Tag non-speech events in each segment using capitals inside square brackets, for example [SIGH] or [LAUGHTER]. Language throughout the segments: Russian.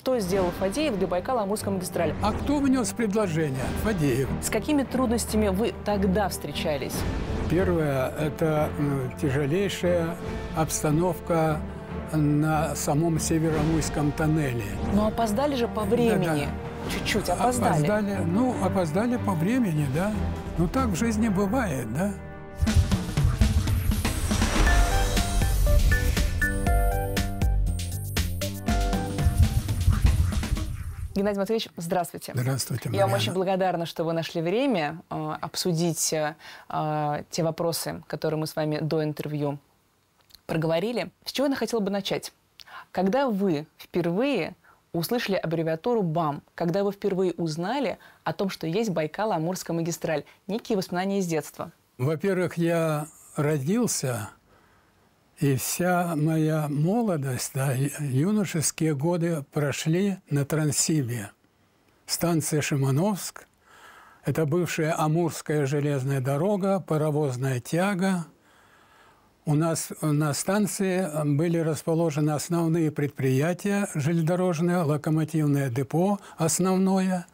Что сделал Фадеев для Байкала-Амурской магистрали? А кто внес предложение? Фадеев. С какими трудностями вы тогда встречались? Первое – это тяжелейшая обстановка на самом Северомуйском тоннеле. Но опоздали же по времени. Чуть-чуть да, да. опоздали. опоздали. Ну, опоздали по времени, да. Ну так в жизни бывает, да. Геннадий Матвеевич, здравствуйте. Здравствуйте, Марьяна. Я вам очень благодарна, что вы нашли время э, обсудить э, э, те вопросы, которые мы с вами до интервью проговорили. С чего я хотела бы начать? Когда вы впервые услышали аббревиатуру БАМ, когда вы впервые узнали о том, что есть Байкал-Амурская магистраль, некие воспоминания из детства? Во-первых, я родился и вся моя молодость, да, юношеские годы прошли на Транссибе. Станция Шимановск, это бывшая Амурская железная дорога, паровозная тяга. У нас на станции были расположены основные предприятия железнодорожные, локомотивное депо основное,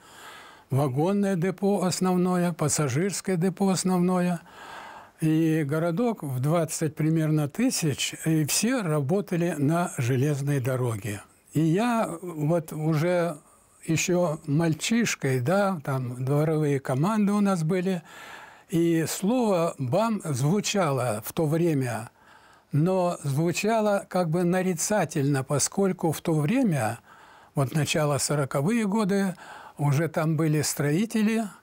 вагонное депо основное, пассажирское депо основное – и городок в 20 примерно тысяч, и все работали на железной дороге. И я вот уже еще мальчишкой, да, там дворовые команды у нас были, и слово «бам» звучало в то время, но звучало как бы нарицательно, поскольку в то время, вот начало 40-е годы, уже там были строители –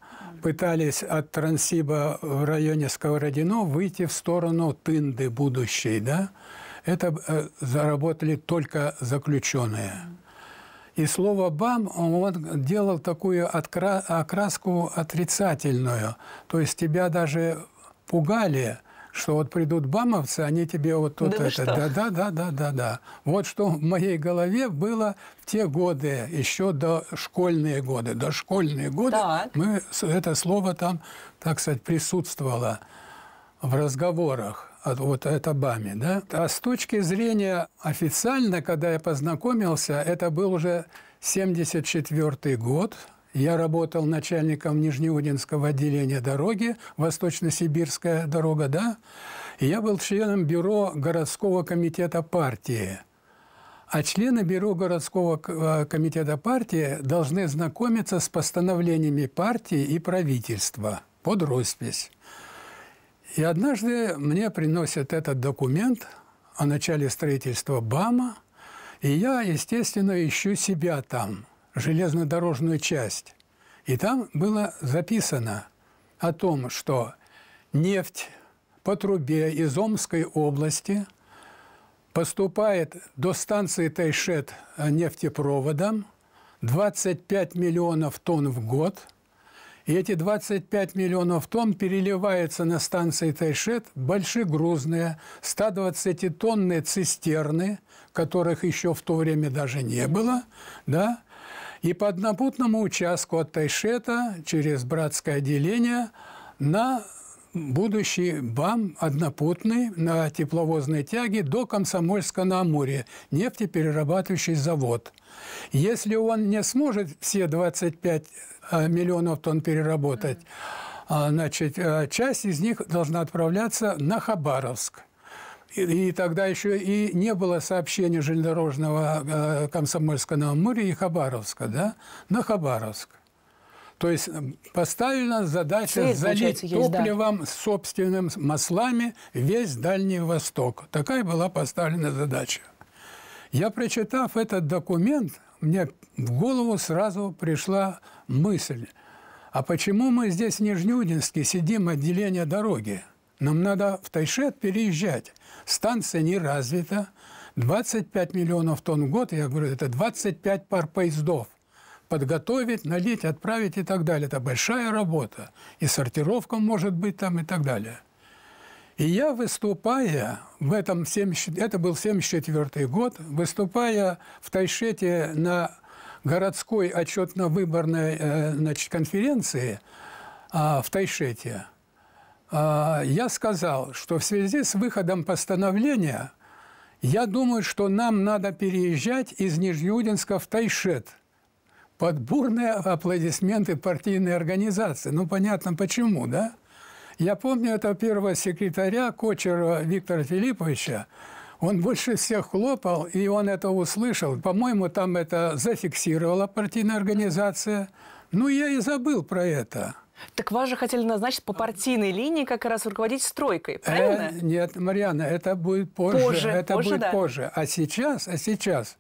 пытались от Трансиба в районе Сковородино выйти в сторону Тынды будущей, да? Это э, заработали только заключенные. И слово «бам» он делал такую окраску отрицательную. То есть тебя даже пугали – что вот придут бамовцы, они тебе вот тут да это, да, да, да, да, да, да. Вот что в моей голове было в те годы, еще до школьные годы, до школьные годы, так. мы это слово там, так сказать, присутствовало в разговорах вот это БАМИ, да? А с точки зрения официально, когда я познакомился, это был уже 74 год, я работал начальником Нижнеудинского отделения дороги, Восточно-Сибирская дорога, да. И я был членом бюро городского комитета партии. А члены Бюро городского э, комитета партии должны знакомиться с постановлениями партии и правительства под роспись. И однажды мне приносят этот документ о начале строительства БАМа, и я, естественно, ищу себя там – железнодорожную часть. И там было записано о том, что нефть по трубе из Омской области поступает до станции Тайшет нефтепроводом 25 миллионов тонн в год. И эти 25 миллионов тонн переливаются на станции Тайшет большегрузные 120-тонные цистерны, которых еще в то время даже не было, да, и по однопутному участку от Тайшета через Братское отделение на будущий БАМ однопутный на тепловозной тяге до Комсомольска на Амуре, нефтеперерабатывающий завод. Если он не сможет все 25 а, миллионов тонн переработать, а, значит, а, часть из них должна отправляться на Хабаровск – и, тогда еще и не было сообщения железнодорожного э, Комсомольска на Амуре и Хабаровска, да? На Хабаровск. То есть поставлена задача Цель, залить топливом да. собственным маслами весь Дальний Восток. Такая была поставлена задача. Я, прочитав этот документ, мне в голову сразу пришла мысль, а почему мы здесь, в Нижнеудинске, сидим отделение дороги? Нам надо в Тайшет переезжать. Станция не развита. 25 миллионов тонн в год, я говорю, это 25 пар поездов. Подготовить, налить, отправить и так далее. Это большая работа. И сортировка может быть там и так далее. И я, выступая в этом, 70, это был 74 год, выступая в Тайшете на городской отчетно-выборной э, значит, конференции а, в Тайшете – а, я сказал, что в связи с выходом постановления, я думаю, что нам надо переезжать из Нижнеудинска в Тайшет под бурные аплодисменты партийной организации. Ну, понятно, почему, да? Я помню этого первого секретаря Кочера Виктора Филипповича, он больше всех хлопал, и он это услышал. По-моему, там это зафиксировала партийная организация. Ну, я и забыл про это. Так вас же хотели назначить по партийной линии как раз руководить стройкой, э, правильно? Э, нет, Марьяна, это будет позже. позже это позже, будет да. позже. А сейчас, а сейчас,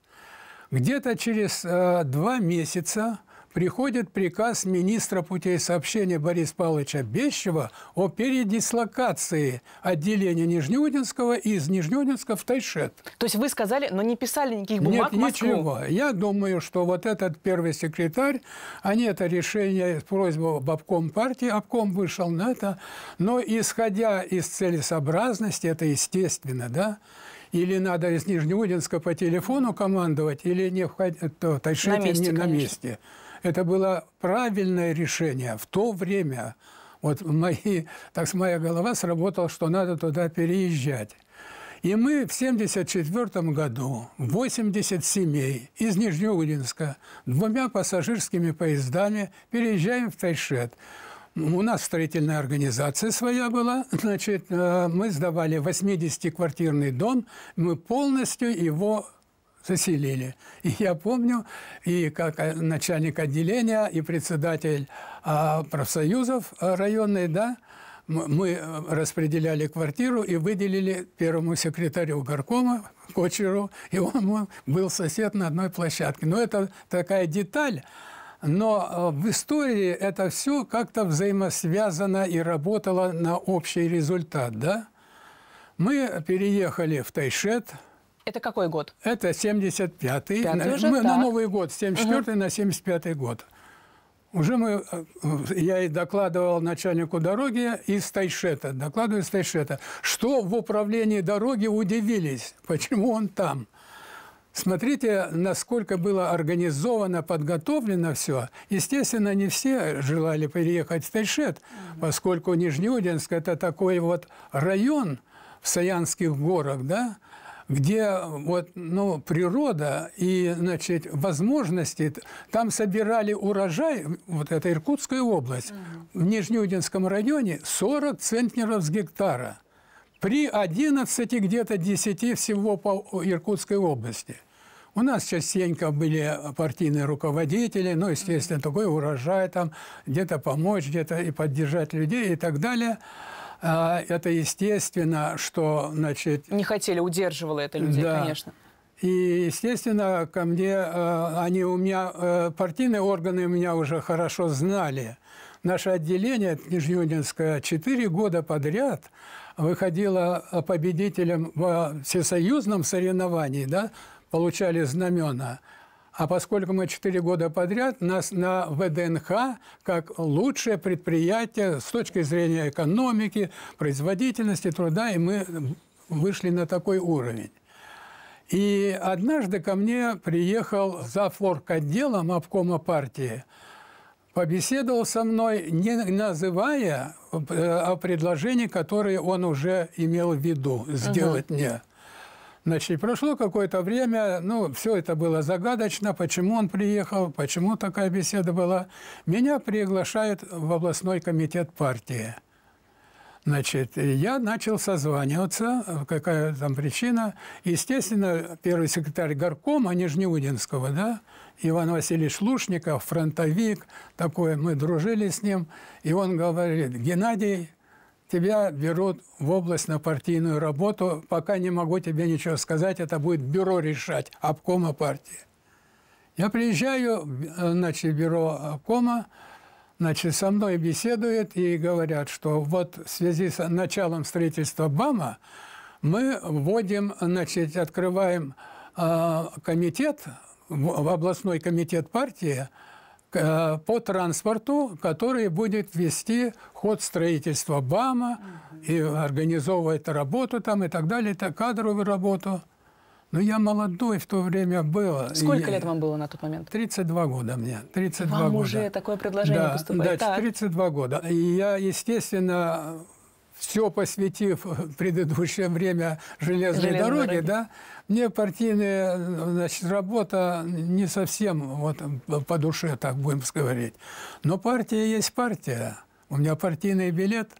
где-то через э, два месяца приходит приказ министра путей сообщения Бориса Павловича Бещева о передислокации отделения Нижнеудинского из Нижнеудинска в Тайшет. То есть вы сказали, но не писали никаких бумаг Нет, в ничего. Я думаю, что вот этот первый секретарь, они это решение, просьбу об обком партии, обком вышел на это, но исходя из целесообразности, это естественно, да, или надо из Нижнеудинска по телефону командовать, или не входить, то Тайшете на месте, не конечно. на месте. Это было правильное решение в то время. Вот мои, так моя голова сработала, что надо туда переезжать. И мы в 1974 году 80 семей из Нижнеудинска двумя пассажирскими поездами переезжаем в Тайшет. У нас строительная организация своя была. Значит, э, мы сдавали 80-квартирный дом. Мы полностью его заселили. И я помню, и как э, начальник отделения, и председатель а, профсоюзов э, районной, да, мы э, распределяли квартиру и выделили первому секретарю горкома, кочеру, и он был сосед на одной площадке. Но это такая деталь, но в истории это все как-то взаимосвязано и работало на общий результат, да? Мы переехали в Тайшет – это какой год? Это 75-й. На, мы на Новый год, 74-й угу. на 75-й год. Уже мы, э, э, я и докладывал начальнику дороги из Тайшета, докладываю из Тайшета, что в управлении дороги удивились, почему он там. Смотрите, насколько было организовано, подготовлено все. Естественно, не все желали переехать в Тайшет, поскольку Нижнеудинск – это такой вот район в Саянских горах, да, где вот, ну, природа и значит, возможности. Там собирали урожай, вот это Иркутская область, mm в Нижнеудинском районе 40 центнеров с гектара при 11 где-то 10 всего по Иркутской области. У нас частенько были партийные руководители, ну, естественно, такой урожай там, где-то помочь, где-то и поддержать людей и так далее. А, это естественно, что, значит... Не хотели, удерживало это людей, да. конечно. И, естественно, ко мне, э, они у меня, э, партийные органы меня уже хорошо знали. Наше отделение Нижнеудинское четыре года подряд выходило э, победителем во всесоюзном соревновании, да, получали знамена – а поскольку мы четыре года подряд, нас на ВДНХ как лучшее предприятие с точки зрения экономики, производительности труда, и мы вышли на такой уровень. И однажды ко мне приехал зав. отделом обкома партии, побеседовал со мной, не называя э, о предложении, которое он уже имел в виду сделать угу. мне. Значит, прошло какое-то время, ну, все это было загадочно, почему он приехал, почему такая беседа была. Меня приглашают в областной комитет партии. Значит, я начал созваниваться, какая там причина. Естественно, первый секретарь горкома Нижнеудинского, да, Иван Васильевич Лушников, фронтовик такой, мы дружили с ним, и он говорит, Геннадий тебя берут в область на партийную работу, пока не могу тебе ничего сказать, это будет бюро решать, обкома партии. Я приезжаю, э, значит, бюро обкома, значит, со мной беседует и говорят, что вот в связи с началом строительства БАМа мы вводим, значит, открываем э, комитет, в областной комитет партии, Э, по транспорту, который будет вести ход строительства БАМа и организовывать работу там и так далее, это кадровую работу. Но ну, я молодой в то время был. Сколько я... лет вам было на тот момент? 32 года мне. 32 вам года. уже такое предложение да, поступает? Да, так. 32 года. И я, естественно, все посвятив э, предыдущее время железной, железной дороге, дороги. да, мне партийная значит, работа не совсем вот, по душе, так будем говорить. Но партия есть партия. У меня партийный билет.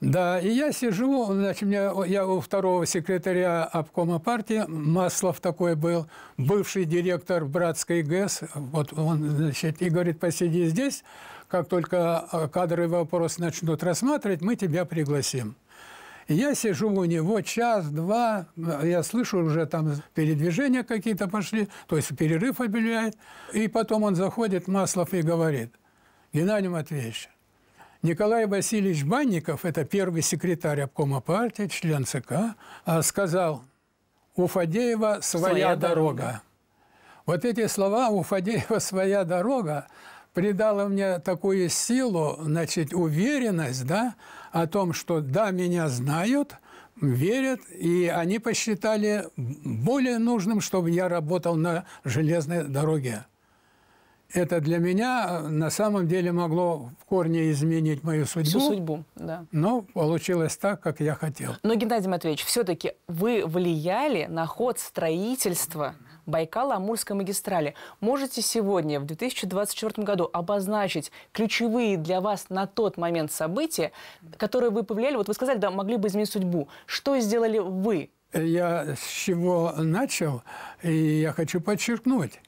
Да, и я сижу, значит, меня, я у второго секретаря обкома партии, Маслов такой был, бывший директор братской ГЭС, вот он, значит, и говорит, посиди здесь, как только а, кадровый вопрос начнут рассматривать, мы тебя пригласим. И я сижу у него час-два, э, я слышу уже там передвижения какие-то пошли, то есть перерыв объявляет. И потом он заходит, Маслов, и говорит, Геннадий Матвеевич, Николай Васильевич Банников, это первый секретарь обкома партии, член ЦК, а, сказал, у Фадеева своя, своя дорога. дорога. Вот эти слова «у Фадеева своя дорога», придало мне такую силу, значит, уверенность, да, о том, что да, меня знают, верят, и они посчитали более нужным, чтобы я работал на железной дороге. Это для меня э, на самом деле могло в корне изменить мою судьбу. Всю судьбу, да. Но получилось так, как я хотел. Но, Геннадий Матвеевич, все-таки вы влияли на ход строительства – Байкал, амурской магистрали. Можете сегодня, в 2024 году, обозначить ключевые для вас на тот момент события, которые вы повлияли? Вот вы сказали, да, могли бы изменить судьбу. Что сделали вы? Я с чего начал, и я хочу подчеркнуть.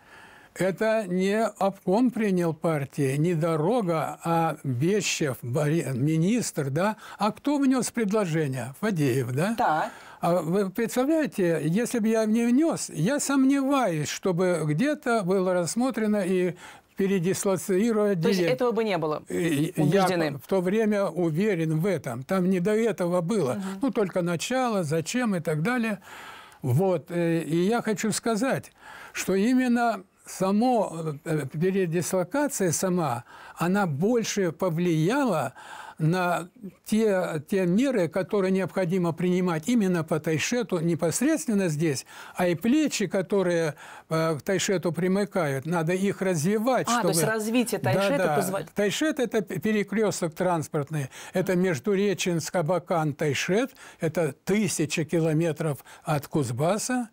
Это не обком принял партии, не дорога, а Бещев, министр, да? А кто внес предложение? Фадеев, да? Да. А вы представляете, если бы я не внес, я сомневаюсь, чтобы где-то было рассмотрено и передислоцировать То есть этого бы не было убеждены? Я в то время уверен в этом. Там не до этого было. Угу. Ну, только начало, зачем и так далее. Вот. Э, и я хочу сказать, что именно само э, передислокация сама, она больше повлияла на те, те меры, которые необходимо принимать именно по Тайшету непосредственно здесь, а и плечи, которые э, к Тайшету примыкают, надо их развивать. А, чтобы... то есть развитие Тайшета да, да. позволяет... Тайшет – это перекресток транспортный. Это Междуреченск, Абакан, Тайшет. Это тысяча километров от Кузбасса.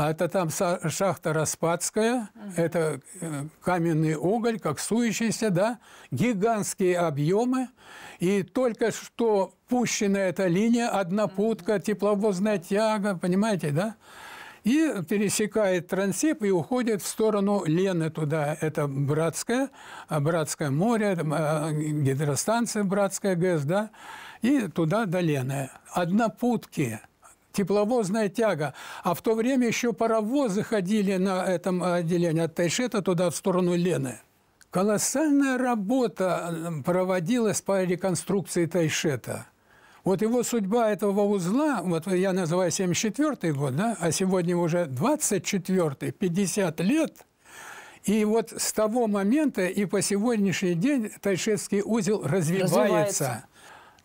А это там шахта Распадская, угу. это э, каменный уголь, коксующийся, да, гигантские объемы. И только что пущена эта линия, однопутка, тепловозная тяга, понимаете, да? и пересекает Трансип и уходит в сторону Лены туда. Это Братское, Братское море, э, гидростанция Братская ГЭС, да, и туда до Лены. Однопутки тепловозная тяга. А в то время еще паровозы ходили на этом отделении от Тайшета туда, в сторону Лены. Колоссальная работа э, проводилась по реконструкции Тайшета. Вот его судьба этого узла, вот я называю 74 й год, да, а сегодня уже 24 й 50 лет – и вот с того момента и по сегодняшний день Тайшетский узел развивается. развивается.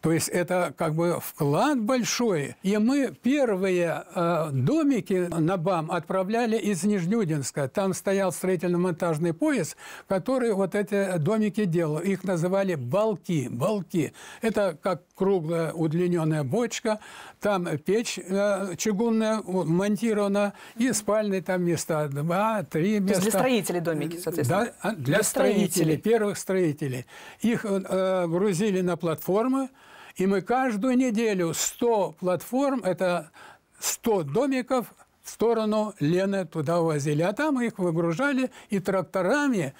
То есть это как бы вклад большой. И мы первые э, домики на БАМ отправляли из Нижнюдинска. Там стоял строительно-монтажный пояс, который вот эти домики делал. Их называли балки. балки. Это как круглая удлиненная бочка, там печь э, чугунная монтирована, и спальные там места, два, три места. То есть для строителей домики, соответственно? Да, а, для, для строителей, строителей, первых строителей. Их э, грузили на платформы, и мы каждую неделю 100 платформ, это 100 домиков в сторону Лены туда возили. А там их выгружали и тракторами,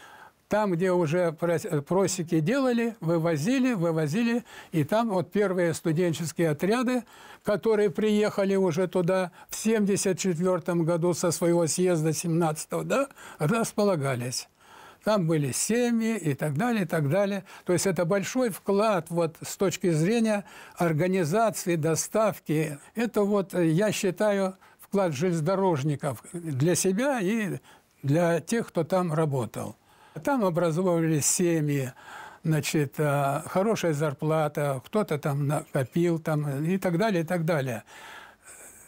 там, где уже просеки делали, вывозили, вывозили. И там вот первые студенческие отряды, которые приехали уже туда в 1974 году со своего съезда 17-го, да, располагались там были семьи и так далее, и так далее. То есть это большой вклад вот с точки зрения организации доставки. Это вот, э, я считаю, вклад железнодорожников для себя и для тех, кто там работал. Там образовывались семьи, значит, э, хорошая зарплата, кто-то там накопил там, и так далее, и так далее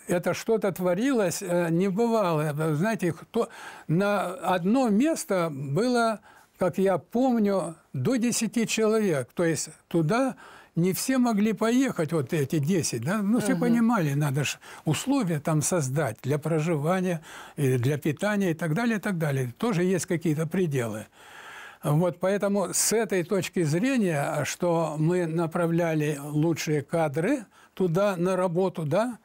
это что-то творилось э, небывалое. Знаете, кто, на одно место было, как я помню, до 10 человек. То есть туда не все могли поехать, вот эти 10, да? Ну, все угу. понимали, надо же условия там создать для проживания, и для питания и так далее, и так далее. Тоже есть какие-то пределы. Вот поэтому с этой точки зрения, что мы направляли лучшие кадры туда на работу, да,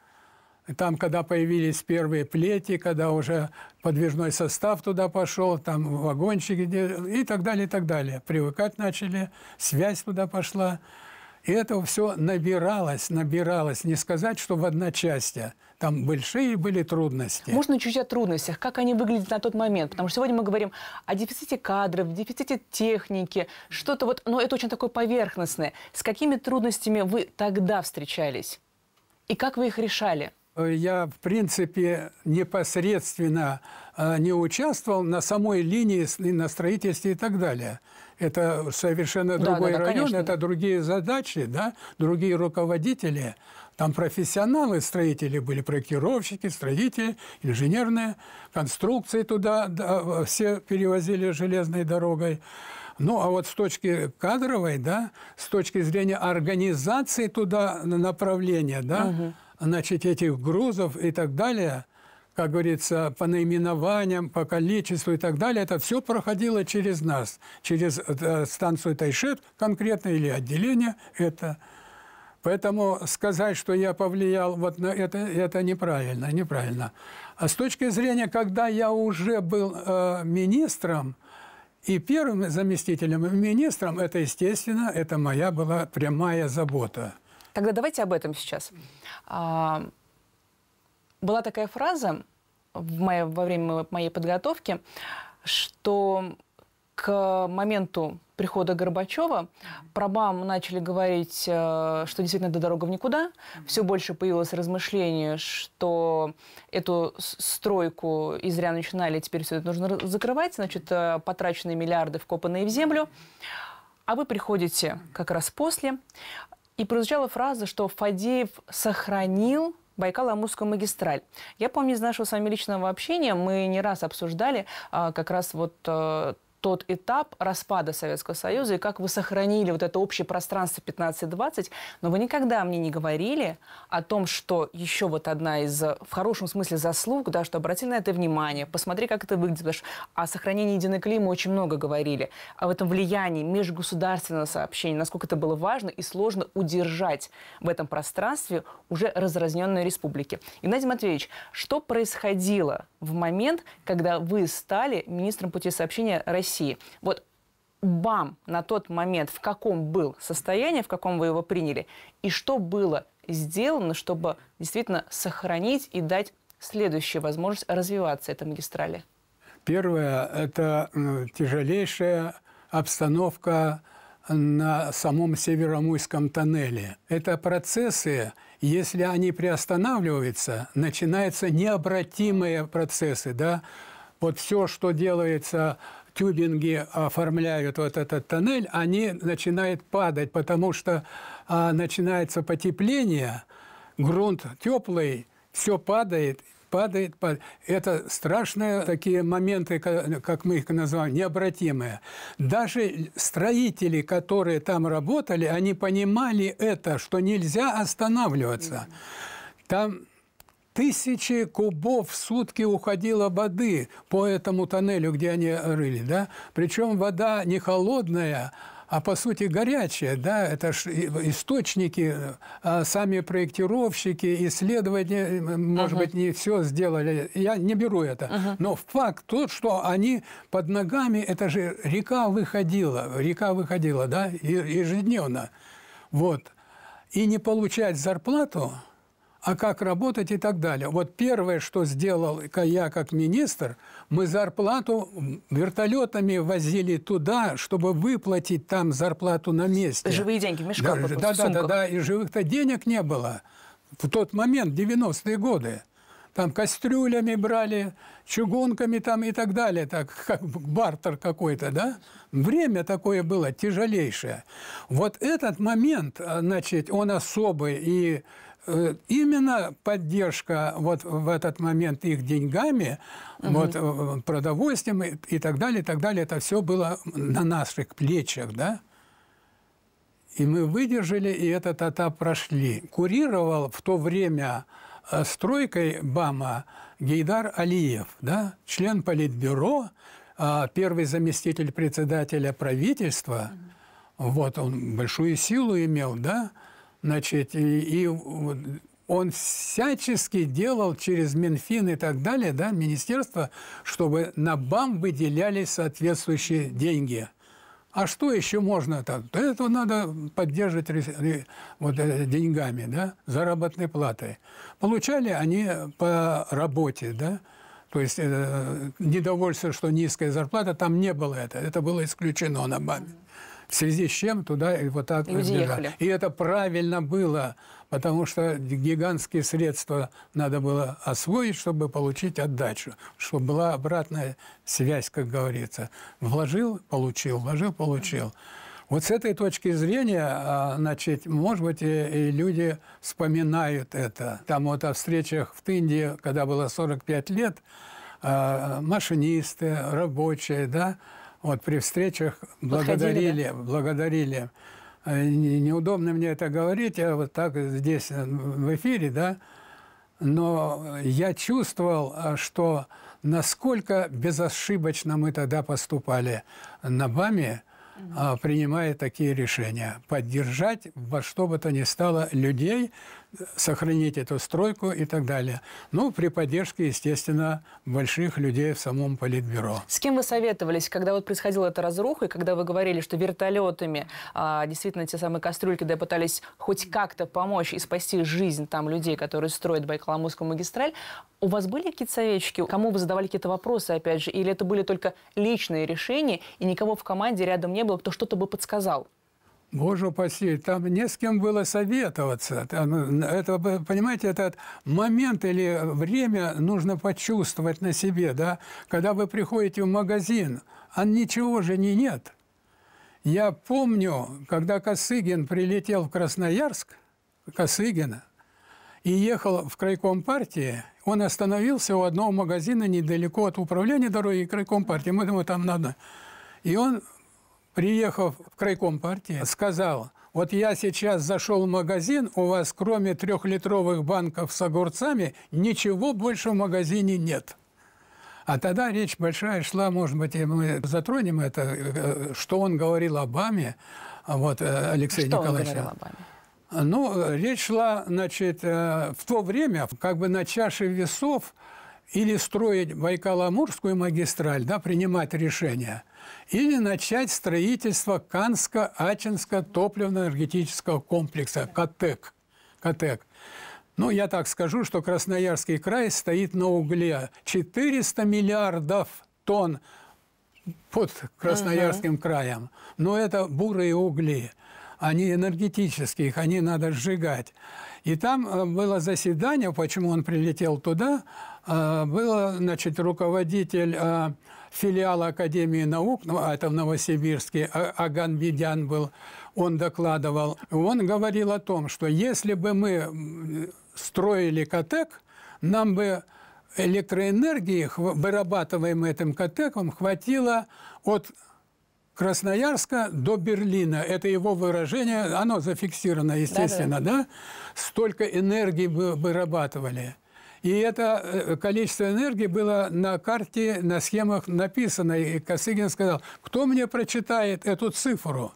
там, когда появились первые плети, когда уже подвижной состав туда пошел, там вагончики и так далее, и так далее. Привыкать начали, связь туда пошла. И это все набиралось, набиралось. Не сказать, что в одночасье. Там большие были трудности. Можно чуть о трудностях. Как они выглядят на тот момент? Потому что сегодня мы говорим о дефиците кадров, дефиците техники. Что-то вот, но это очень такое поверхностное. С какими трудностями вы тогда встречались? И как вы их решали? Э, я, в принципе, непосредственно э, не участвовал на самой линии, на строительстве и так далее. Это совершенно да, другой да, да, район, конечно. это другие задачи, да, другие руководители. Там профессионалы, строители были, проектировщики, строители, инженерные, конструкции туда да, все перевозили железной дорогой. Ну, а вот с точки кадровой, да, с точки зрения организации туда направления, да, угу значит, этих грузов и так далее, как говорится, по наименованиям, по количеству и так далее, это все проходило через нас, через э, станцию Тайшет конкретно или отделение это. Поэтому сказать, что я повлиял вот на это, это неправильно, неправильно. А с точки зрения, когда я уже был э, министром и первым заместителем министром, это, естественно, это моя была прямая забота – Тогда давайте об этом сейчас. А, была такая фраза в моей, во время моей подготовки, что к моменту прихода Горбачева про БАМ начали говорить, э, что действительно это дорога в никуда. Все больше появилось размышление, что эту стройку из зря начинали, теперь все это нужно закрывать, значит, э, потраченные миллиарды вкопанные в землю. А вы приходите как раз после и прозвучала фраза, что Фадеев сохранил Байкал-Амурскую магистраль. Я помню из нашего с вами личного общения, мы не раз обсуждали а, как раз вот а, тот этап распада Советского Союза и как вы сохранили вот это общее пространство 15-20, но вы никогда мне не говорили о том, что еще вот одна из, э, в хорошем смысле, заслуг, да, что обратили на это внимание, посмотри, как это выглядит, потому что о сохранении единой клея очень много говорили, об этом влиянии межгосударственного сообщения, насколько это было важно и сложно удержать в этом пространстве уже разразненной республики. Игнатий Матвеевич, что происходило в момент, когда вы стали министром путей сообщения России России. Вот БАМ на тот момент в каком был состоянии, в каком вы его приняли, и что было сделано, чтобы действительно сохранить и дать следующую возможность развиваться этой магистрали? Первое – это тяжелейшая обстановка на самом Северомуйском тоннеле. Это процессы, если они приостанавливаются, начинаются необратимые процессы. Да? Вот все, что делается тюбинги оформляют вот этот тоннель, они начинают падать, потому что а, начинается потепление, грунт теплый, все падает, падает, падает. Это страшные такие моменты, как мы их называем, необратимые. Даже строители, которые там работали, они понимали это, что нельзя останавливаться. Там тысячи кубов в сутки уходило воды по этому тоннелю, где они рыли. Да? Причем вода не холодная, а по сути горячая, да, это источники, а, сами проектировщики, исследования, может ага. быть, не все сделали, я не беру это, ага. но факт тот, что они под ногами, это же река выходила, река выходила, да, ежедневно, вот, и не получать зарплату – а как работать и так далее. Вот первое, что сделал я как министр, мы зарплату вертолетами возили туда, чтобы выплатить там зарплату на месте. Живые деньги в мешках. Да, да, да, да, и живых-то денег не было в тот момент, 90-е годы. Там кастрюлями брали, чугунками там и так далее, так как бартер какой-то, да? Время такое было тяжелейшее. Вот этот момент, а, значит, он особый, и Э, именно поддержка вот в этот момент их деньгами, угу. вот э, продовольствием и, и так далее, и так далее, это все было на наших плечах, да? И мы выдержали, и этот этап прошли. Курировал в то время э, стройкой БАМа Гейдар Алиев, да, член Политбюро, а, первый заместитель председателя правительства. Вот он большую силу имел, да. Значит, и, и он всячески делал через Минфин и так далее, да, министерство, чтобы на БАМ выделялись соответствующие деньги. А что еще можно там? Это надо поддерживать вот, э, деньгами, да, заработной платой. Получали они по работе, да, то есть э, недовольство, что низкая зарплата, там не было это, это было исключено на БАМе в связи с чем туда вот так и, уехали. и это правильно было, потому что гигантские средства надо было освоить, чтобы получить отдачу, чтобы была обратная связь, как говорится. Вложил, получил, вложил, получил. Вот с этой точки зрения, а, значит, может быть, и, люди вспоминают это. Там вот о встречах в Индии, когда было 45 лет, а, машинисты, рабочие, да, вот при встречах благодарили, Подходили, да? благодарили. Э, неудобно мне это говорить, а вот так здесь э, в эфире, да, но я чувствовал, э, что насколько безошибочно мы тогда поступали на БАМе, принимая такие решения. Поддержать во что бы то ни стало людей, сохранить эту стройку и так далее. Ну, при поддержке, естественно, больших людей в самом Политбюро. С кем вы советовались, когда вот происходила эта разруха, и когда вы говорили, что вертолетами а, действительно те самые кастрюльки, да, пытались хоть как-то помочь и спасти жизнь там людей, которые строят Байкаламузскую магистраль, у вас были какие-то советчики? Кому вы задавали какие-то вопросы, опять же? Или это были только личные решения, и никого в команде рядом не было, кто что-то бы подсказал? Боже упаси, там не с кем было советоваться. Там, это, понимаете, этот момент или время нужно почувствовать на себе, да? Когда вы приходите в магазин, а ничего же не нет. Я помню, когда Косыгин прилетел в Красноярск, Косыгина, и ехал в крайком партии, он остановился у одного магазина недалеко от управления дороги крайком партии, мы думаем, там надо. И он приехав в крайком партии, сказал, вот я сейчас зашел в магазин, у вас кроме трехлитровых банков с огурцами ничего больше в магазине нет. А тогда речь большая шла, может быть, и мы затронем это, э, что он говорил Обаме, а вот э, Алексей что Николаевич. Он говорил Обаме? Ну, речь шла, значит, э, в то время, как бы на чаше весов, или строить Байкало-Амурскую магистраль, да, принимать решения, или начать строительство Канско-Ачинского топливно-энергетического комплекса КАТЭК. КАТЭК. Ну, я так скажу, что Красноярский край стоит на угле. 400 миллиардов тонн под Красноярским uh краем. Но это бурые угли. Они энергетические, их они надо сжигать. И там э, было заседание, почему он прилетел туда, э, было, значит, руководитель э, филиала Академии наук, ну, а это в Новосибирске, а-, Аган Ведян был, он докладывал, он говорил о том, что если бы мы строили КАТЭК, нам бы электроэнергии, вырабатываемой этим КАТЭКом, хватило от Красноярска до Берлина. Это его выражение, оно зафиксировано, естественно, да? -да. да? Столько энергии бы вырабатывали. И это э, количество энергии было на карте, на схемах написано. И Косыгин сказал, кто мне прочитает эту цифру?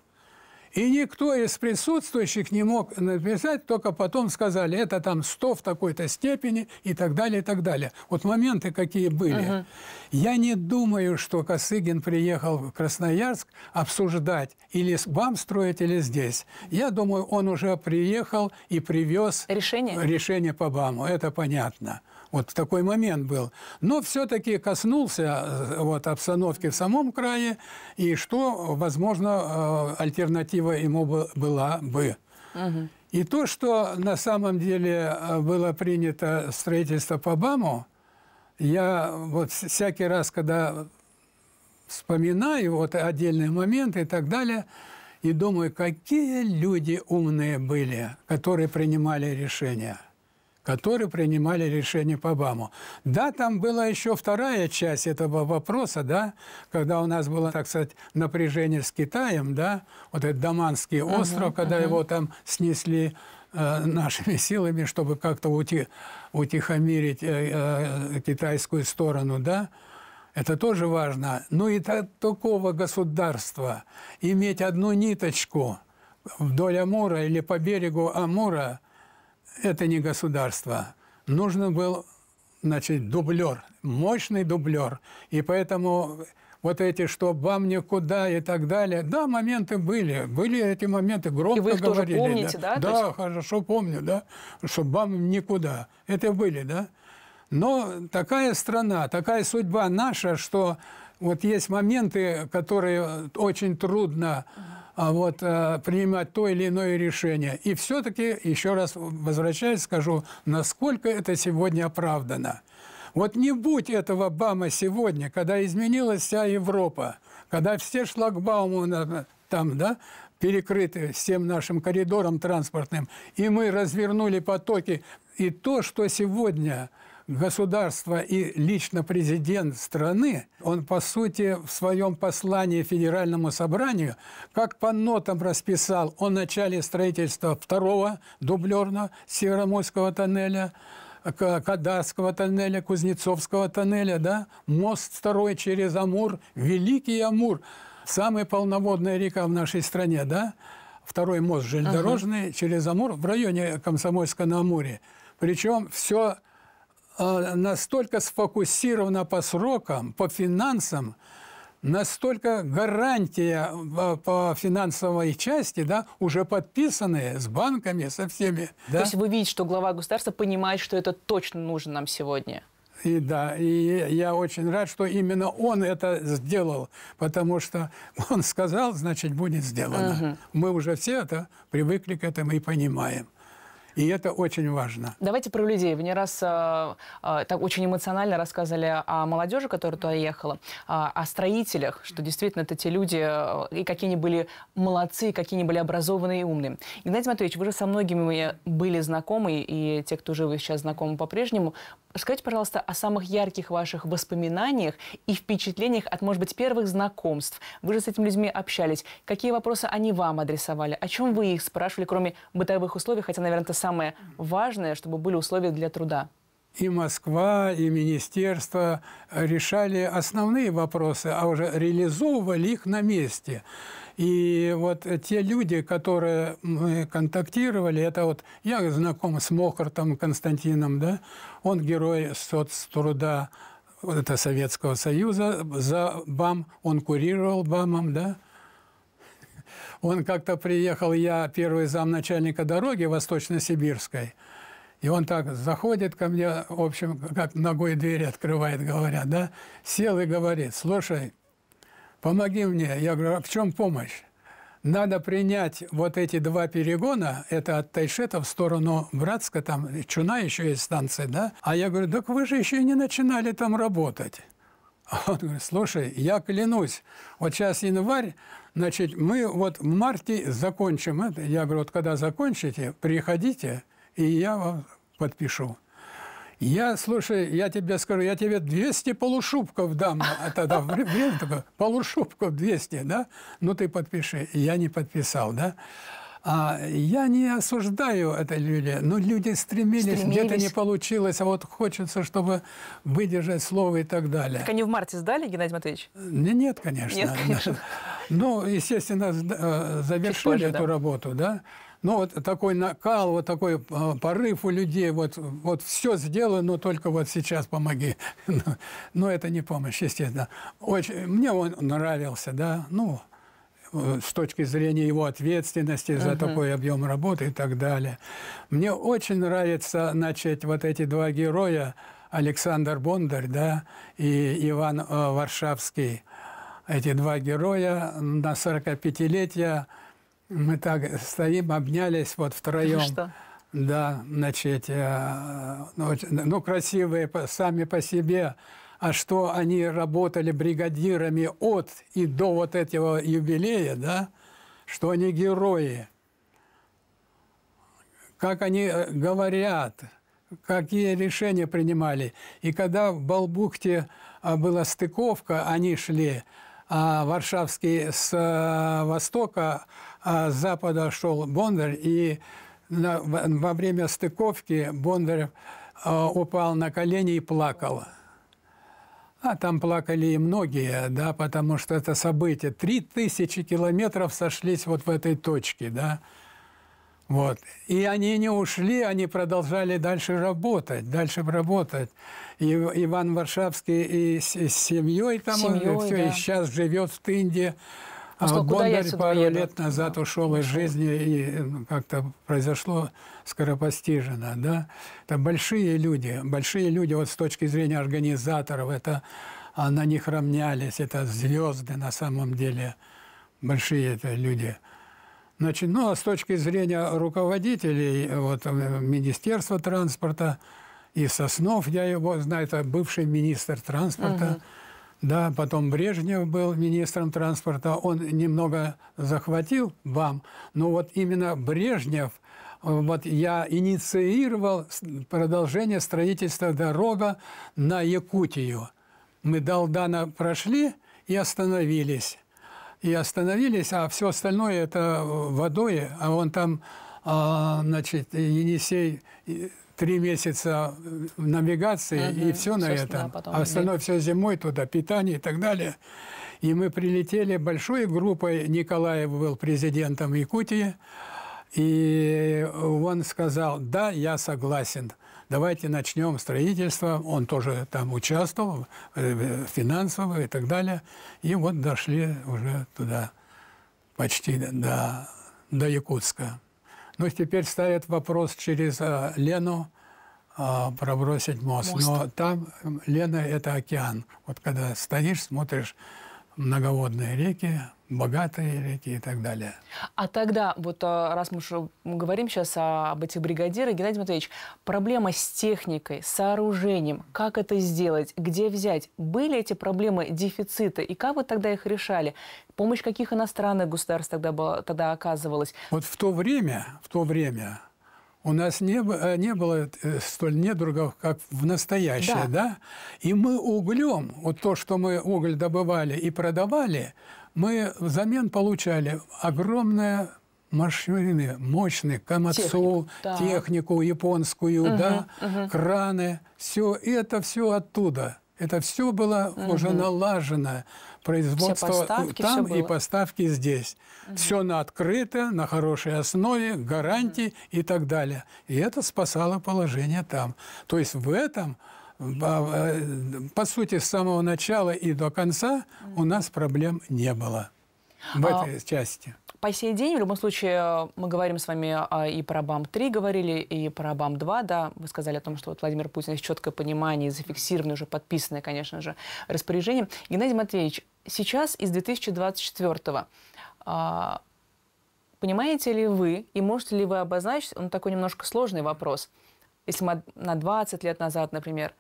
И никто из присутствующих не мог написать, только потом сказали, это там 100 в такой-то степени и так далее, и так далее. Вот моменты какие были. Uh -huh. Я не думаю, что Косыгин приехал в Красноярск обсуждать или вам строить, или здесь. Я думаю, он уже приехал и привез решение, решение по БАМу. Это понятно. Вот такой момент был. Но все-таки коснулся э, вот, обстановки в самом крае, и что, возможно, э, альтернатива ему была бы. Угу. И то, что на самом деле э, было принято строительство по БАМу, я вот всякий раз, когда вспоминаю вот отдельные моменты и так далее, и думаю, какие люди умные были, которые принимали решения которые принимали решение по БАМу. Да, там была еще вторая часть этого вопроса, да, когда у нас было, так сказать, напряжение с Китаем, да, вот этот Даманский uh -huh, остров, когда uh его там снесли э, нашими [LAUGHS] силами, чтобы как-то ути, утихомирить э, э, китайскую сторону, да, это тоже важно. Ну и так, такого государства иметь одну ниточку вдоль Амура или по берегу Амура это не государство. Нужен был, значит, дублер, мощный дублер. И поэтому вот эти, что вам никуда и так далее. Да, моменты были, были эти моменты, громко и вы их говорили. Тоже помните, да, да, да есть... хорошо помню, да, что вам никуда. Это были, да. Но такая страна, такая судьба наша, что вот есть моменты, которые очень трудно а вот, э, принимать то или иное решение. И все-таки, еще раз возвращаясь, скажу, насколько это сегодня оправдано. Вот не будь этого Бама сегодня, когда изменилась вся Европа, когда все шлагбаумы там, да, перекрыты всем нашим коридором транспортным, и мы развернули потоки. И то, что сегодня государства и лично президент страны, он, по сути, в своем послании Федеральному собранию, как по нотам расписал о начале строительства второго дублерного Североморского тоннеля, Кадарского тоннеля, Кузнецовского тоннеля, да, мост второй через Амур, Великий Амур, самая полноводная река в нашей стране, да, второй мост железнодорожный ага. через Амур в районе Комсомольска на Амуре. Причем все Э, настолько сфокусирована по срокам, по финансам, настолько гарантия э, по финансовой части, да, уже подписанная с банками, со всеми. Да? То есть вы видите, что глава государства понимает, что это точно нужно нам сегодня? И да, и я очень рад, что именно он это сделал, потому что он сказал, значит, будет сделано. Угу. Мы уже все это привыкли к этому и понимаем. И это очень важно. Давайте про людей. Вы не раз а, а, так очень эмоционально рассказывали о молодежи, которая туда ехала, а, о строителях, что действительно это те люди, и какие они были молодцы, какие они были образованные и умные. Игнатий Матвеевич, вы же со многими были знакомы, и те, кто живы сейчас знакомы по-прежнему. Скажите, пожалуйста, о самых ярких ваших воспоминаниях и впечатлениях от, может быть, первых знакомств. Вы же с этими людьми общались. Какие вопросы они вам адресовали? О чем вы их спрашивали, кроме бытовых условий? Хотя, наверное, это самое важное, чтобы были условия для труда? и Москва, и министерство решали основные вопросы, а уже реализовывали их на месте. И вот те люди, которые мы контактировали, это вот я знаком с Мохартом Константином, да, он герой соцтруда это Советского Союза, за БАМ, он курировал БАМом, да, он как-то приехал, я первый замначальника дороги Восточно-Сибирской, и он так заходит ко мне, в общем, как ногой двери открывает, говорят, да, сел и говорит, слушай, помоги мне. Я говорю, а в чем помощь? Надо принять вот эти два перегона, это от Тайшета в сторону Братска, там Чуна еще есть станция, да? А я говорю, так вы же еще не начинали там работать. А [LAUGHS] он говорит, слушай, я клянусь, вот сейчас январь, Значит, мы вот в марте закончим это. Я говорю, вот когда закончите, приходите, и я вам подпишу. Я, слушай, я тебе скажу, я тебе 200 полушубков дам. А тогда время такое, полушубков 200, да? Ну, ты подпиши. Я не подписал, да? А я не осуждаю это люди, но люди стремились, стремились. где-то не получилось, а вот хочется, чтобы выдержать слово и так далее. Так они в марте сдали, Геннадий Матвеевич? Не, нет, конечно. Нет, конечно. [LAUGHS] Ну, естественно, э, завершили позже, эту да. работу, да. Ну, вот такой накал, вот такой э, порыв у людей, вот, вот все сделано, но только вот сейчас помоги. [LAUGHS] но это не помощь, естественно. Очень, мне он нравился, да, ну... Э, с точки зрения его ответственности uh -huh. за такой объем работы и так далее. Мне очень нравится, начать вот эти два героя, Александр Бондарь, да, и Иван э, Варшавский. Эти два героя на 45-летие мы так стоим, обнялись вот ну втроем. Что? Да, значит, э, ну, ну, красивые сами по себе, а что они работали бригадирами от и до вот этого юбилея, да, что они герои, как они э, говорят, какие решения принимали. И когда в Балбухте а, была стыковка, они шли, а Варшавский с э, востока, а с запада шел Бондарь, и на, во время стыковки Бондарь э, упал на колени и плакал. А там плакали и многие, да, потому что это событие. Три тысячи километров сошлись вот в этой точке, да. Вот. И они не ушли, они продолжали дальше работать, дальше работать. И Иван Варшавский и с, и с семьей там, семьей, он, все, да. и сейчас живет в Тынде. А что, Бондарь пару еду? лет назад ушел из жизни, и ну, как-то произошло скоропостижно. Да? Это большие люди, большие люди вот с точки зрения организаторов, это а на них равнялись, это звезды на самом деле, большие это люди. Значит, ну, а с точки зрения руководителей вот, э, Министерства транспорта и Соснов, я его знаю, это бывший министр транспорта, угу. Да, потом Брежнев был министром транспорта, он немного захватил вам, но вот именно Брежнев, вот я инициировал продолжение строительства дорога на Якутию. Мы Долдана прошли и остановились. И остановились, а все остальное это водой, а он там, а, значит, Енисей три месяца в э, навигации угу. и все на этом. А остальное все зимой туда, питание и так далее. И мы прилетели большой группой. Николаев был президентом Якутии. И он сказал, да, я согласен, давайте начнем строительство. Он тоже там участвовал, э, э, финансово и так далее. И вот дошли уже туда, почти до, до Якутска. Ну, теперь ставят вопрос через э, Лену э, пробросить мост. мост. Но там Лена – это океан. Вот когда стоишь, смотришь многоводные реки, богатые реки и так далее. А тогда, вот а, раз мы уже говорим сейчас об этих бригадирах, Геннадий Матвеевич, проблема с техникой, сооружением, как это сделать, где взять, были эти проблемы дефицита, и как вы тогда их решали? Помощь каких иностранных государств тогда, была, тогда оказывалась? Вот в то время, в то время у нас не, э, не было э, столь недругов, как в настоящее, да. да? И мы углем, вот то, что мы уголь добывали и продавали – мы взамен получали огромные машины, мощные, камацу, технику, да. технику японскую, угу, да, угу. краны, все, и это все оттуда. Это все было угу. уже налажено, производство там и поставки здесь. Угу. Все на открыто, на хорошей основе, гарантии угу. и так далее. И это спасало положение там. То есть в этом Э, по сути, с самого начала и до конца у нас проблем не было в а этой а... части по сей день, в любом случае, э, мы говорим с вами а, и про БАМ-3 говорили, и про БАМ-2, да, вы сказали о том, что вот Владимир Путин есть четкое понимание, зафиксированное, уже подписанное, конечно же, распоряжение. Геннадий Матвеевич, сейчас из 2024 го а, понимаете ли вы и можете ли вы обозначить, он ну, такой немножко сложный вопрос – если мы на 20 лет назад, например,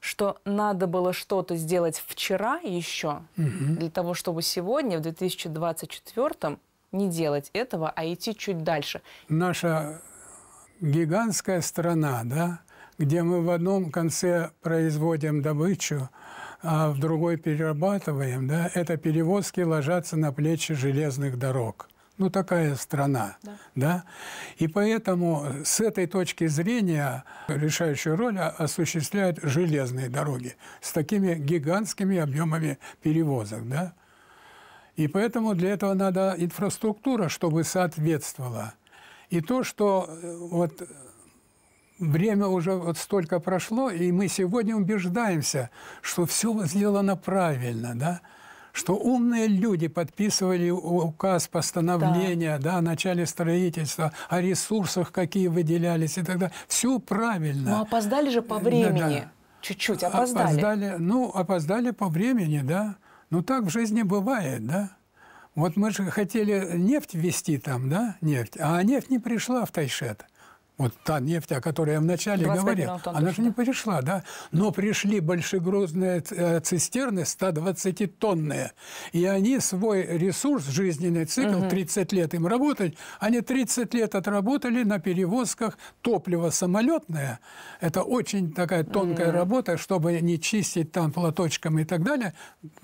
что надо было что-то сделать вчера еще, угу. для того, чтобы сегодня, в 2024 не делать этого, а идти чуть дальше. Наша гигантская страна, да, где мы в одном конце производим добычу, а в другой перерабатываем, да, это перевозки ложатся на плечи железных дорог – ну, такая страна. Да. Да? И поэтому с этой точки зрения решающую роль осуществляют железные дороги с такими гигантскими объемами перевозок. Да? И поэтому для этого надо инфраструктура, чтобы соответствовала. И то, что э, вот время уже вот столько прошло, и мы сегодня убеждаемся, что все сделано правильно, да, что умные люди подписывали указ, постановление да. Да, о начале строительства, о ресурсах, какие выделялись и так далее. Все правильно. Но ну, опоздали же по э, времени. Чуть-чуть да. опоздали. опоздали. Ну, опоздали по времени, да. Ну, так в жизни бывает, да. Вот мы же хотели нефть ввести там, да, нефть, а нефть не пришла в Тайшет. Вот та нефть, о которой я вначале говорил, тонн, она же не пришла, да? Но пришли большегрузные э, цистерны, 120-тонные, и они свой ресурс, жизненный цикл, угу. 30 лет им работать, они 30 лет отработали на перевозках топлива самолетное. Это очень такая тонкая угу. работа, чтобы не чистить там платочком и так далее,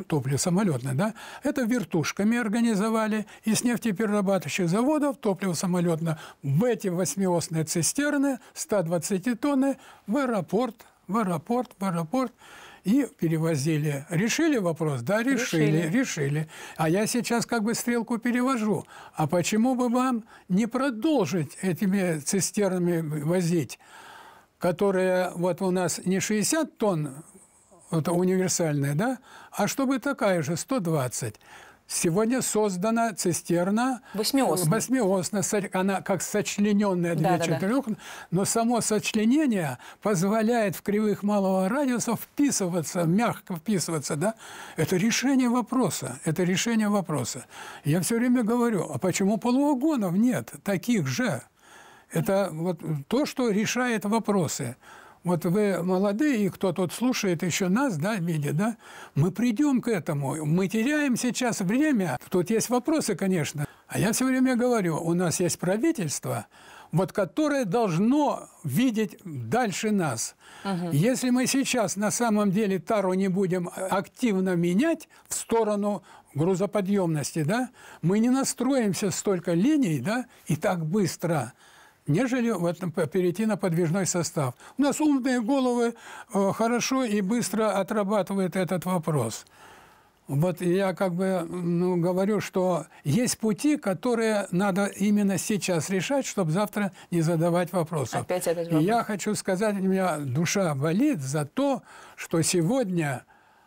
топливо самолетное, да? Это вертушками организовали, из нефтеперерабатывающих заводов топливо самолетное в эти восьмиосные цистерны цистерны 120 тонны в аэропорт, в аэропорт, в аэропорт и перевозили. Решили вопрос? Да, решили, решили, решили. А я сейчас как бы стрелку перевожу. А почему бы вам не продолжить этими цистернами возить, которые вот у нас не 60 тонн, это универсальная, да, а чтобы такая же, 120. Сегодня создана цистерна восьмиосная, восьмиосная она как сочлененная две да, четырех, да, да. но само сочленение позволяет в кривых малого радиуса вписываться, мягко вписываться. Да? Это решение вопроса. Это решение вопроса. Я все время говорю, а почему полуогонов нет таких же? Это вот то, что решает вопросы. Вот вы молодые, и кто тут слушает еще нас, да, видит, да, мы придем к этому. Мы теряем сейчас время. Тут есть вопросы, конечно. А я все время говорю, у нас есть правительство, вот которое должно видеть дальше нас. Угу. Если мы сейчас на самом деле тару не будем э, активно менять в сторону грузоподъемности, да, мы не настроимся столько линий, да, и так быстро – нежели в этом, перейти на подвижной состав. У нас умные головы э, хорошо и быстро отрабатывают этот вопрос. Вот я как бы ну, говорю, что есть пути, которые надо именно сейчас решать, чтобы завтра не задавать вопросов. Опять этот вопрос. И я хочу сказать, у меня душа болит за то, что сегодня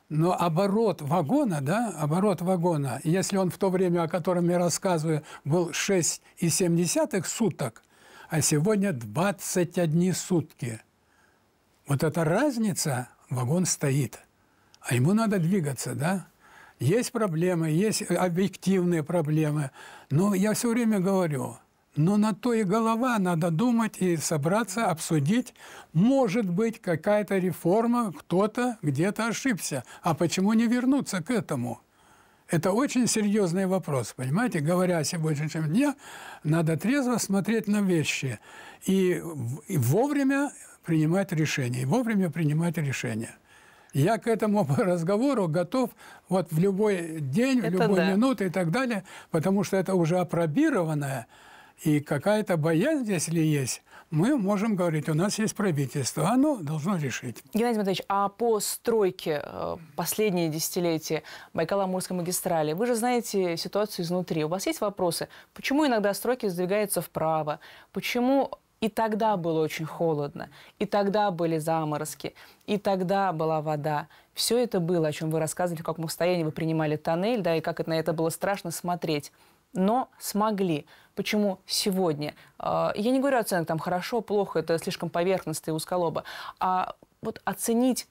но ну, оборот вагона, да, оборот вагона, если он в то время, о котором я рассказываю, был 6,7 суток, а сегодня 21 сутки. Вот эта разница, вагон стоит, а ему надо двигаться, да? Есть проблемы, есть объективные проблемы, но я все время говорю, но на то и голова надо думать и собраться, обсудить. Может быть, какая-то реформа, кто-то где-то ошибся. А почему не вернуться к этому? Это очень серьезный вопрос, понимаете? Говоря о сегодняшнем дне, надо трезво смотреть на вещи и, вовремя принимать решения, вовремя принимать решения. Я к этому [LAUGHS] разговору готов вот в любой день, это в любую да. минуту и так далее, потому что это уже опробированное, и какая-то боязнь, если есть, мы можем говорить, у нас есть правительство, оно должно решить. Геннадий Матвеевич, а по стройке э, последние десятилетия Байкало-Амурской магистрали, вы же знаете ситуацию изнутри. У вас есть вопросы, почему иногда стройки сдвигаются вправо, почему и тогда было очень холодно, и тогда были заморозки, и тогда была вода. Все это было, о чем вы рассказывали, в каком состоянии вы принимали тоннель, да, и как это, на это было страшно смотреть но смогли. Почему сегодня? А, я не говорю оценок там хорошо, плохо, это слишком поверхностно и узколобо, а вот оценить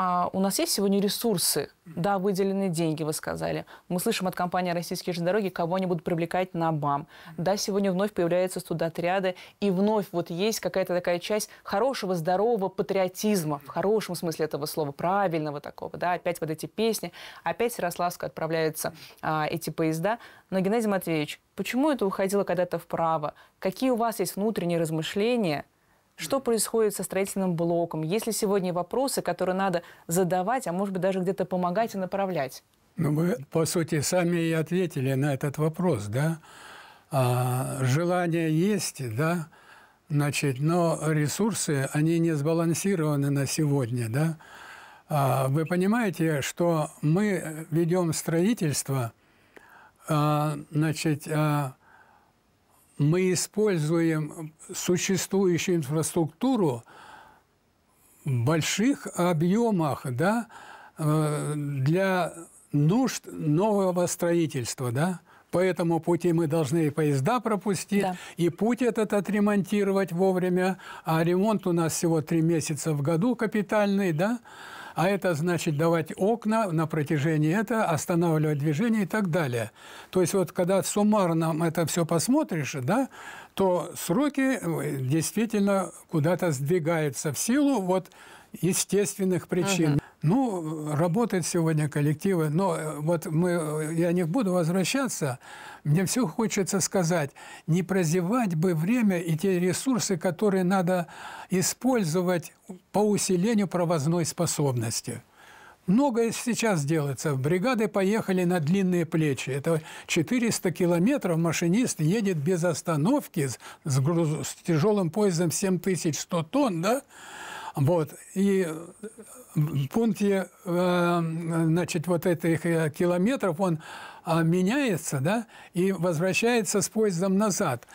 а, у нас есть сегодня ресурсы, да, выделенные деньги, вы сказали. Мы слышим от компании «Российские же дороги», кого они будут привлекать на БАМ. Да, сегодня вновь появляются студотряды, и вновь вот есть какая-то такая часть хорошего, здорового патриотизма, в хорошем смысле этого слова, правильного такого, да, опять вот эти песни, опять в отправляются а, эти поезда. Но, Геннадий Матвеевич, почему это уходило когда-то вправо? Какие у вас есть внутренние размышления – что происходит со строительным блоком? Есть ли сегодня вопросы, которые надо задавать, а может быть даже где-то помогать и направлять? Ну, мы, по сути, сами и ответили на этот вопрос, да? А, желание есть, да? Значит, но ресурсы, они не сбалансированы на сегодня, да? А, вы понимаете, что мы ведем строительство, а, значит, а, мы используем существующую инфраструктуру в больших объемах да, э, для нужд нового строительства. Да? По этому пути мы должны и поезда пропустить, да. и путь этот отремонтировать вовремя. А ремонт у нас всего три месяца в году капитальный, да? А это значит давать окна на протяжении этого, останавливать движение и так далее. То есть вот когда суммарно это все посмотришь, да, то сроки э, действительно куда-то сдвигаются в силу вот естественных причин. Угу. Ну, работают сегодня коллективы, но э, вот мы, э, я не буду возвращаться, мне все хочется сказать, не прозевать бы время и те ресурсы, которые надо использовать по усилению провозной способности. Многое сейчас делается. Бригады поехали на длинные плечи. Это 400 километров машинист едет без остановки с, груз... с тяжелым поездом 7100 тонн, да? Вот. И в э, пункте, э, значит, вот этих э, километров он а, меняется, да, и возвращается с поездом назад.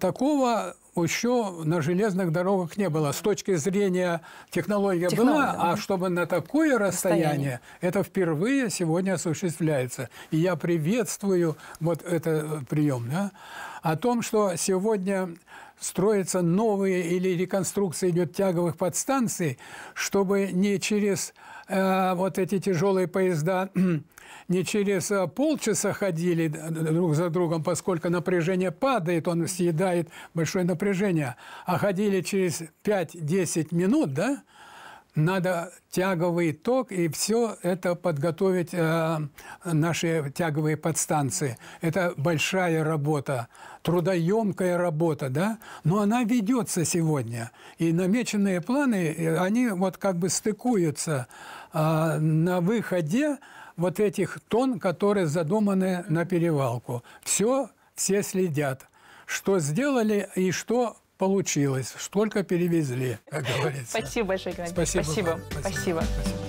Такого еще на железных дорогах не было. С точки зрения технология, технология была, да. а чтобы на такое расстояние, расстояние, это впервые сегодня осуществляется. И я приветствую вот этот прием. Да? о том, что сегодня строятся новые или реконструкция идет тяговых подстанций, чтобы не через э, вот эти тяжелые поезда [CLEARS THROAT] не через э, полчаса ходили друг за другом, поскольку напряжение падает, он съедает большое напряжение, а ходили через 5-10 минут, да, надо тяговый ток и все это подготовить э, наши тяговые подстанции. Это большая работа, трудоемкая работа, да, но она ведется сегодня. И намеченные планы, они вот как бы стыкуются э, на выходе вот этих тонн, которые задуманы на перевалку. Все, все следят, что сделали и что получилось. столько перевезли, как говорится. Спасибо большое, Геннадий. Спасибо. Спасибо. Спасибо. Спасибо.